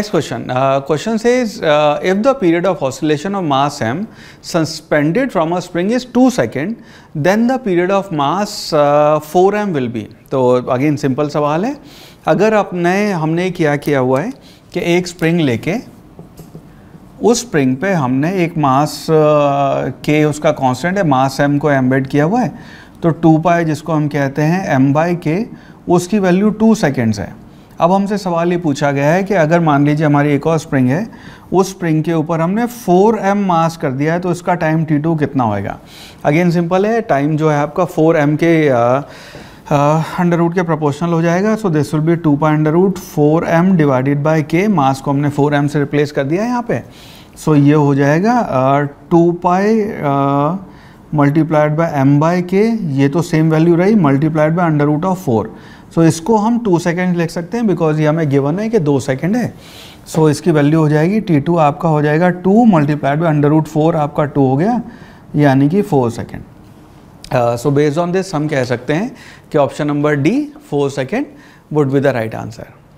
Next question. Uh, question says, uh, if the period of oscillation of mass m suspended from a spring is 2 second, then the period of mass uh, 4m will be. तो again simple सवाल है अगर अपने हमने क्या किया हुआ है कि एक स्प्रिंग लेके उस स्प्रिंग पे हमने एक मास के उसका कांस्टेंट है मास m को एम्बेड किया हुआ है तो 2 पाई जिसको हम कहते हैं m बाई के उसकी वैल्यू 2 सेकेंड्स है अब हमसे सवाल ये पूछा गया है कि अगर मान लीजिए हमारी एक और स्प्रिंग है उस स्प्रिंग के ऊपर हमने 4m मास कर दिया है तो इसका टाइम t2 कितना होएगा अगेन सिंपल है टाइम जो है आपका 4m के अंडर रूट के प्रोपोर्शनल हो जाएगा so this will be two pi under root four M divided by K mass को हमने फोर एम से रिप्लेस कर दिया है यहाँ पे सो so, ये हो जाएगा two pi multiplied by M by K ये तो सेम वैल्यू रही multiplied by under root of four so so, इसको हम टू सेकेंड लिख सकते हैं बिकॉज ये हमें गिवन है कि दो सेकेंड है सो so, इसकी वैल्यू हो जाएगी टी टू आपका हो जाएगा two multiplied by under root four आपका टू हो गया यानी कि four second so based on this हम कह सकते हैं कि option number D four second would be the right answer